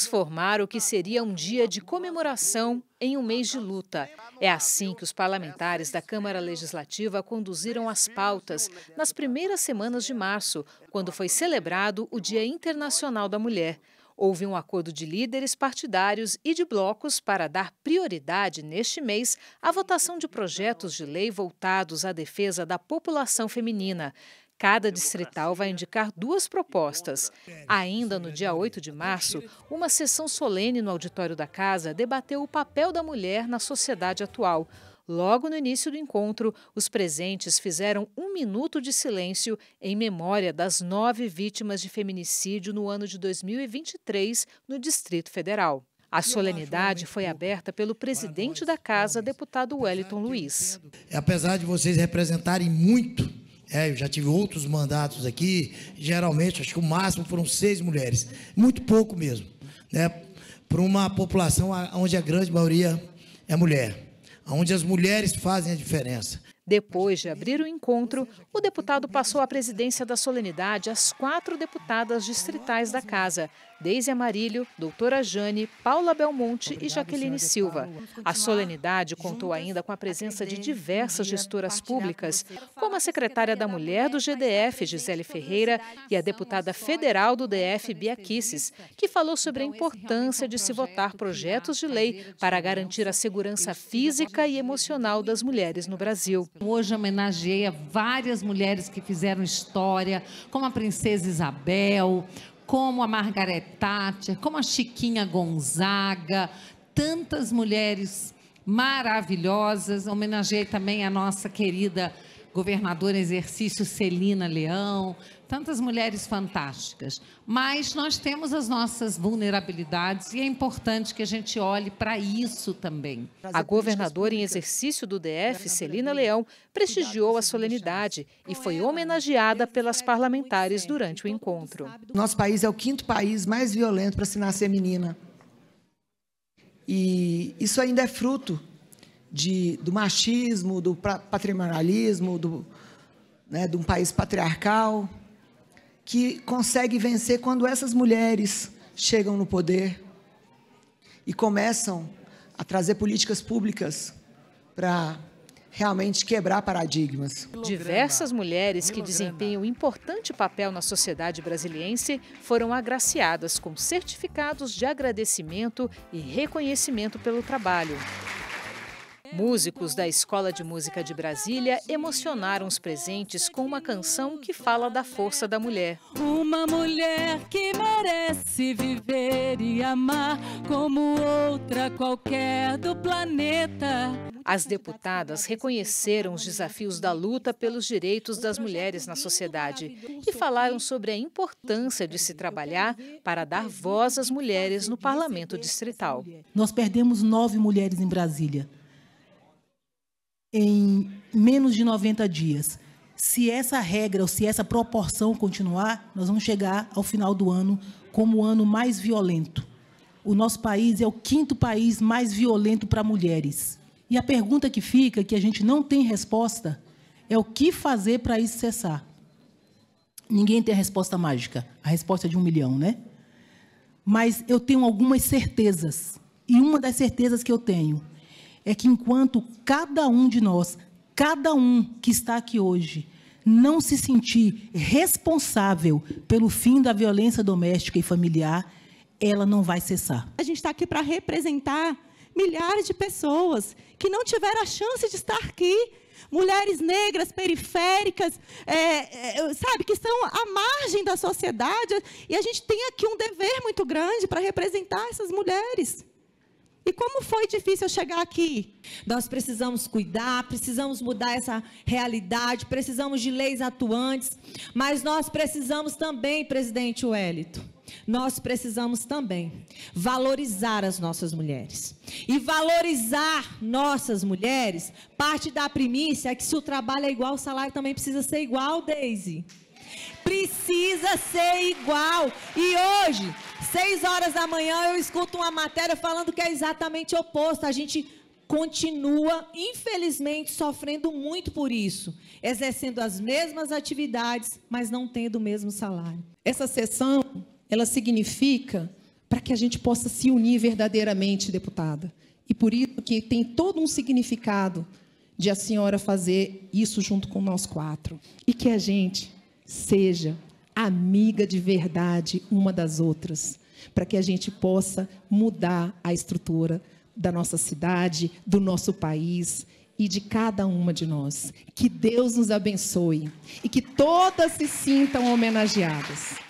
transformar o que seria um dia de comemoração em um mês de luta. É assim que os parlamentares da Câmara Legislativa conduziram as pautas nas primeiras semanas de março, quando foi celebrado o Dia Internacional da Mulher. Houve um acordo de líderes partidários e de blocos para dar prioridade neste mês à votação de projetos de lei voltados à defesa da população feminina. Cada distrital vai indicar duas propostas. Ainda no dia 8 de março, uma sessão solene no auditório da casa debateu o papel da mulher na sociedade atual. Logo no início do encontro, os presentes fizeram um minuto de silêncio em memória das nove vítimas de feminicídio no ano de 2023 no Distrito Federal. A solenidade foi aberta pelo presidente da casa, deputado Wellington Luiz. Apesar de vocês representarem muito é, eu já tive outros mandatos aqui, geralmente, acho que o máximo foram seis mulheres. Muito pouco mesmo, né? Para uma população onde a grande maioria é mulher, onde as mulheres fazem a diferença. Depois de abrir o encontro, o deputado passou a presidência da solenidade às quatro deputadas distritais da Casa, Deise Amarílio, doutora Jane, Paula Belmonte e Jaqueline Silva. A solenidade contou ainda com a presença de diversas gestoras públicas, como a secretária da Mulher do GDF, Gisele Ferreira, e a deputada federal do DF, Bia Kisses, que falou sobre a importância de se votar projetos de lei para garantir a segurança física e emocional das mulheres no Brasil. Então, hoje a várias mulheres que fizeram história, como a princesa Isabel, como a Margaret Thatcher, como a Chiquinha Gonzaga, tantas mulheres maravilhosas. Homenageei também a nossa querida governadora em exercício Celina Leão, tantas mulheres fantásticas. Mas nós temos as nossas vulnerabilidades e é importante que a gente olhe para isso também. A governadora em exercício do DF, Celina Leão, prestigiou a solenidade e foi homenageada pelas parlamentares durante o encontro. Nosso país é o quinto país mais violento para se nascer menina. E isso ainda é fruto de, do machismo, do patrimonialismo, do, né, de um país patriarcal, que consegue vencer quando essas mulheres chegam no poder e começam a trazer políticas públicas para realmente quebrar paradigmas. Diversas mulheres que desempenham importante papel na sociedade brasiliense foram agraciadas com certificados de agradecimento e reconhecimento pelo trabalho. Músicos da Escola de Música de Brasília emocionaram os presentes com uma canção que fala da força da mulher. Uma mulher que merece viver e amar como outra qualquer do planeta. As deputadas reconheceram os desafios da luta pelos direitos das mulheres na sociedade e falaram sobre a importância de se trabalhar para dar voz às mulheres no parlamento distrital. Nós perdemos nove mulheres em Brasília em menos de 90 dias. Se essa regra ou se essa proporção continuar, nós vamos chegar ao final do ano como o ano mais violento. O nosso país é o quinto país mais violento para mulheres. E a pergunta que fica, que a gente não tem resposta, é o que fazer para isso cessar? Ninguém tem a resposta mágica. A resposta é de um milhão, né? Mas eu tenho algumas certezas. E uma das certezas que eu tenho é que enquanto cada um de nós, cada um que está aqui hoje, não se sentir responsável pelo fim da violência doméstica e familiar, ela não vai cessar. A gente está aqui para representar milhares de pessoas que não tiveram a chance de estar aqui. Mulheres negras, periféricas, é, é, sabe, que estão à margem da sociedade. E a gente tem aqui um dever muito grande para representar essas mulheres. E como foi difícil chegar aqui? Nós precisamos cuidar, precisamos mudar essa realidade, precisamos de leis atuantes, mas nós precisamos também, presidente Wellington, nós precisamos também valorizar as nossas mulheres. E valorizar nossas mulheres parte da primícia é que se o trabalho é igual, o salário também precisa ser igual, Daisy. Precisa ser igual. E hoje, seis horas da manhã, eu escuto uma matéria falando que é exatamente oposto. A gente continua, infelizmente, sofrendo muito por isso, exercendo as mesmas atividades, mas não tendo o mesmo salário. Essa sessão, ela significa para que a gente possa se unir verdadeiramente, deputada. E por isso que tem todo um significado de a senhora fazer isso junto com nós quatro. E que a gente Seja amiga de verdade uma das outras, para que a gente possa mudar a estrutura da nossa cidade, do nosso país e de cada uma de nós. Que Deus nos abençoe e que todas se sintam homenageadas.